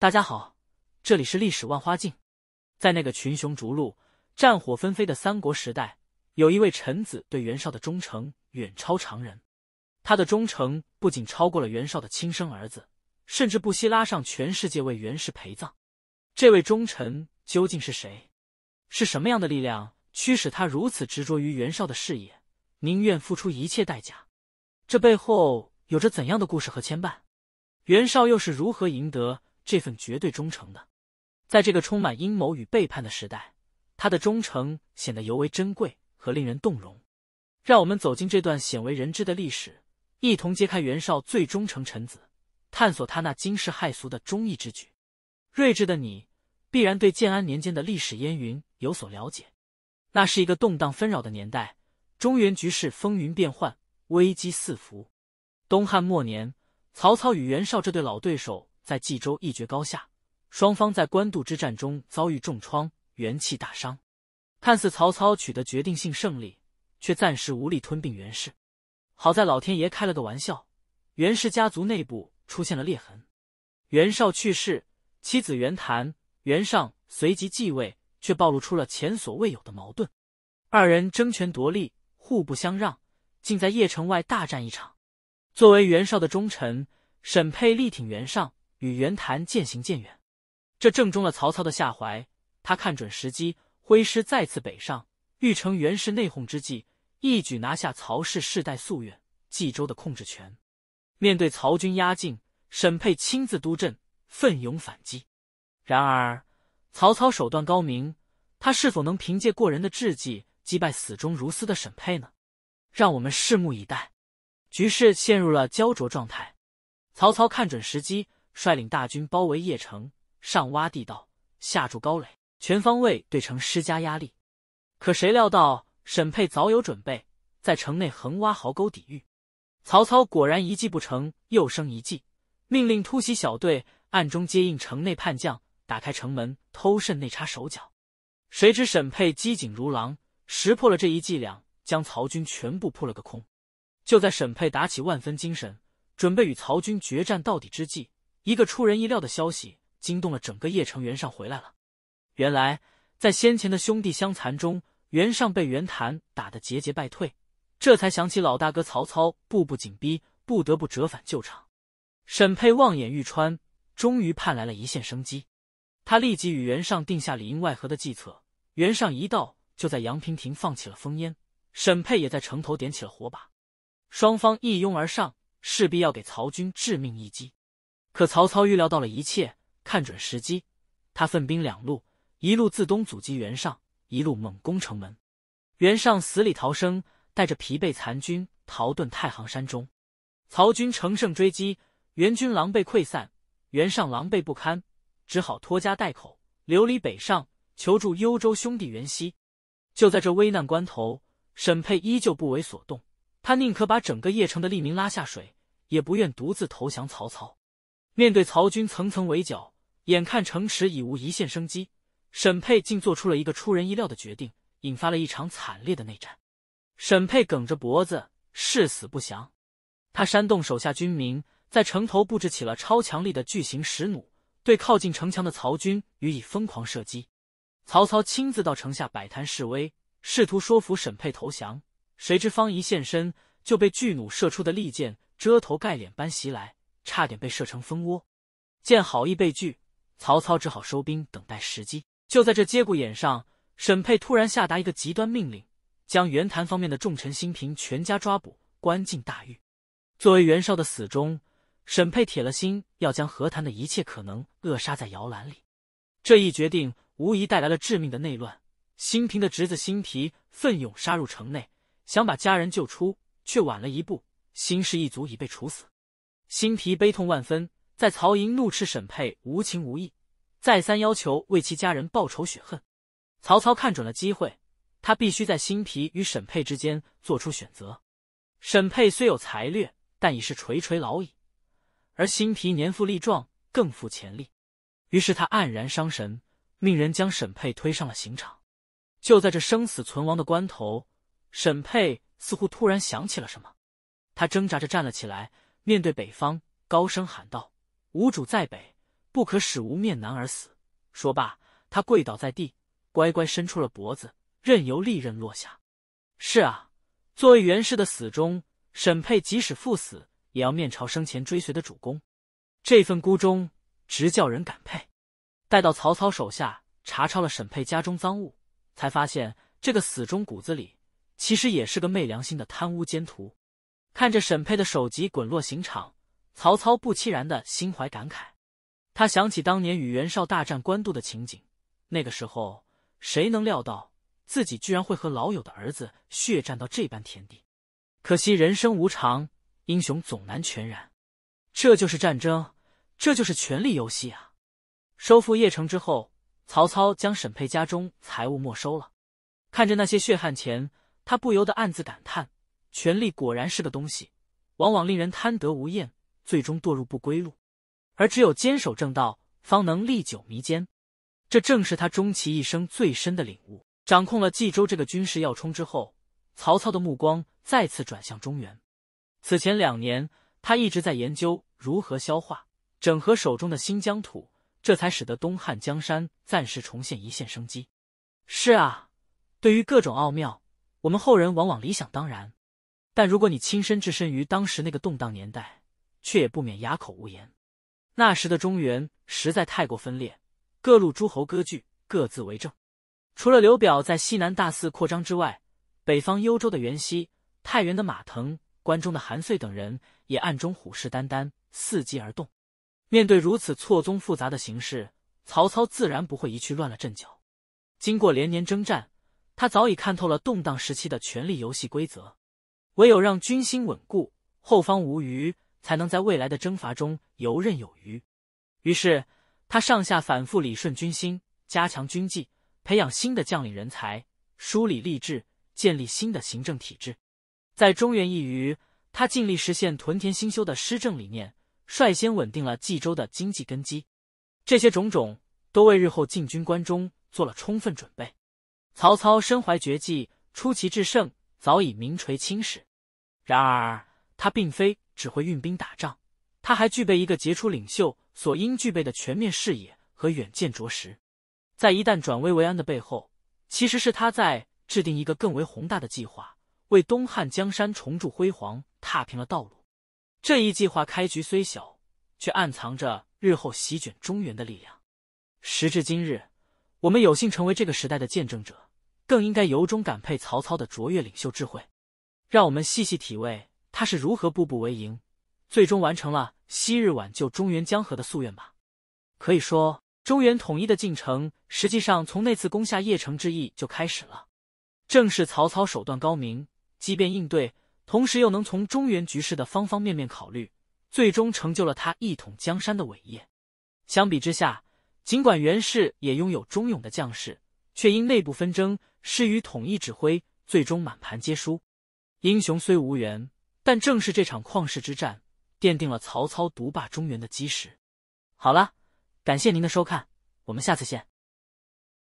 大家好，这里是历史万花镜。在那个群雄逐鹿、战火纷飞的三国时代，有一位臣子对袁绍的忠诚远超常人。他的忠诚不仅超过了袁绍的亲生儿子，甚至不惜拉上全世界为袁氏陪葬。这位忠臣究竟是谁？是什么样的力量驱使他如此执着于袁绍的事业，宁愿付出一切代价？这背后有着怎样的故事和牵绊？袁绍又是如何赢得？这份绝对忠诚的，在这个充满阴谋与背叛的时代，他的忠诚显得尤为珍贵和令人动容。让我们走进这段鲜为人知的历史，一同揭开袁绍最忠诚臣子，探索他那惊世骇俗的忠义之举。睿智的你，必然对建安年间的历史烟云有所了解。那是一个动荡纷扰的年代，中原局势风云变幻，危机四伏。东汉末年，曹操与袁绍这对老对手。在冀州一决高下，双方在官渡之战中遭遇重创，元气大伤。看似曹操取得决定性胜利，却暂时无力吞并袁氏。好在老天爷开了个玩笑，袁氏家族内部出现了裂痕。袁绍去世，妻子袁谭、袁尚随即继位，却暴露出了前所未有的矛盾。二人争权夺利，互不相让，竟在邺城外大战一场。作为袁绍的忠臣，沈佩力挺袁尚。与袁谭渐行渐远，这正中了曹操的下怀。他看准时机，挥师再次北上，欲乘袁氏内讧之际，一举拿下曹氏世代夙愿——冀州的控制权。面对曹军压境，沈佩亲自督阵，奋勇反击。然而，曹操手段高明，他是否能凭借过人的智计击败死忠如斯的沈佩呢？让我们拭目以待。局势陷入了焦灼状态，曹操看准时机。率领大军包围邺城，上挖地道，下筑高垒，全方位对城施加压力。可谁料到，沈佩早有准备，在城内横挖壕沟抵御。曹操果然一计不成，又生一计，命令突袭小队暗中接应城内叛将，打开城门偷渗内插手脚。谁知沈佩机警如狼，识破了这一伎俩，将曹军全部扑了个空。就在沈佩打起万分精神，准备与曹军决战到底之际。一个出人意料的消息惊动了整个邺城。袁尚回来了。原来，在先前的兄弟相残中，袁尚被袁谭打得节节败退，这才想起老大哥曹操步步紧逼，不得不折返救场。沈佩望眼欲穿，终于盼来了一线生机。他立即与袁尚定下里应外合的计策。袁尚一到，就在杨平亭放起了烽烟，沈佩也在城头点起了火把，双方一拥而上，势必要给曹军致命一击。可曹操预料到了一切，看准时机，他分兵两路，一路自东阻击袁尚，一路猛攻城门。袁尚死里逃生，带着疲惫残军逃遁太行山中。曹军乘胜追击，袁军狼狈溃散，袁尚狼狈不堪，只好拖家带口流离北上，求助幽州兄弟袁熙。就在这危难关头，沈佩依旧不为所动，他宁可把整个邺城的吏民拉下水，也不愿独自投降曹操。面对曹军层层围剿，眼看城池已无一线生机，沈佩竟做出了一个出人意料的决定，引发了一场惨烈的内战。沈佩梗着脖子，誓死不降。他煽动手下军民，在城头布置起了超强力的巨型石弩，对靠近城墙的曹军予以疯狂射击。曹操亲自到城下摆摊示威，试图说服沈佩投降。谁知方一现身，就被巨弩射出的利箭遮头盖脸般袭来。差点被射成蜂窝，见好意被拒，曹操只好收兵，等待时机。就在这节骨眼上，沈佩突然下达一个极端命令，将袁谭方面的重臣辛平全家抓捕，关进大狱。作为袁绍的死忠，沈佩铁了心要将和谈的一切可能扼杀在摇篮里。这一决定无疑带来了致命的内乱。辛平的侄子辛毗奋勇杀入城内，想把家人救出，却晚了一步，辛氏一族已被处死。辛皮悲痛万分，在曹营怒斥沈佩无情无义，再三要求为其家人报仇雪恨。曹操看准了机会，他必须在辛皮与沈佩之间做出选择。沈佩虽有才略，但已是垂垂老矣，而辛皮年富力壮，更富潜力。于是他黯然伤神，命人将沈佩推上了刑场。就在这生死存亡的关头，沈佩似乎突然想起了什么，他挣扎着站了起来。面对北方，高声喊道：“吾主在北，不可使吾面南而死。”说罢，他跪倒在地，乖乖伸出了脖子，任由利刃落下。是啊，作为袁氏的死忠，沈佩即使赴死，也要面朝生前追随的主公。这份孤忠，直叫人感佩。待到曹操手下查抄了沈佩家中赃物，才发现这个死忠骨子里其实也是个昧良心的贪污奸徒。看着沈佩的首级滚落刑场，曹操不期然的心怀感慨。他想起当年与袁绍大战官渡的情景，那个时候谁能料到自己居然会和老友的儿子血战到这般田地？可惜人生无常，英雄总难全然。这就是战争，这就是权力游戏啊！收复邺城之后，曹操将沈佩家中财物没收了。看着那些血汗钱，他不由得暗自感叹。权力果然是个东西，往往令人贪得无厌，最终堕入不归路。而只有坚守正道，方能历久弥坚。这正是他终其一生最深的领悟。掌控了冀州这个军事要冲之后，曹操的目光再次转向中原。此前两年，他一直在研究如何消化、整合手中的新疆土，这才使得东汉江山暂时重现一线生机。是啊，对于各种奥妙，我们后人往往理想当然。但如果你亲身置身于当时那个动荡年代，却也不免哑口无言。那时的中原实在太过分裂，各路诸侯割据，各自为政。除了刘表在西南大肆扩张之外，北方幽州的袁熙、太原的马腾、关中的韩遂等人也暗中虎视眈眈，伺机而动。面对如此错综复杂的形势，曹操自然不会一去乱了阵脚。经过连年征战，他早已看透了动荡时期的权力游戏规则。唯有让军心稳固，后方无虞，才能在未来的征伐中游刃有余。于是，他上下反复理顺军心，加强军纪，培养新的将领人才，梳理吏治，建立新的行政体制。在中原一隅，他尽力实现屯田兴修的施政理念，率先稳定了冀州的经济根基。这些种种，都为日后进军关中做了充分准备。曹操身怀绝技，出奇制胜。早已名垂青史，然而他并非只会运兵打仗，他还具备一个杰出领袖所应具备的全面视野和远见卓识。在一旦转危为安的背后，其实是他在制定一个更为宏大的计划，为东汉江山重铸辉煌，踏平了道路。这一计划开局虽小，却暗藏着日后席卷中原的力量。时至今日，我们有幸成为这个时代的见证者。更应该由衷感佩曹操的卓越领袖智慧，让我们细细体味他是如何步步为营，最终完成了昔日挽救中原江河的夙愿吧。可以说，中原统一的进程实际上从那次攻下邺城之役就开始了。正是曹操手段高明，机变应对，同时又能从中原局势的方方面面考虑，最终成就了他一统江山的伟业。相比之下，尽管袁氏也拥有忠勇的将士，却因内部纷争。失于统一指挥，最终满盘皆输。英雄虽无缘，但正是这场旷世之战，奠定了曹操独霸中原的基石。好了，感谢您的收看，我们下次见。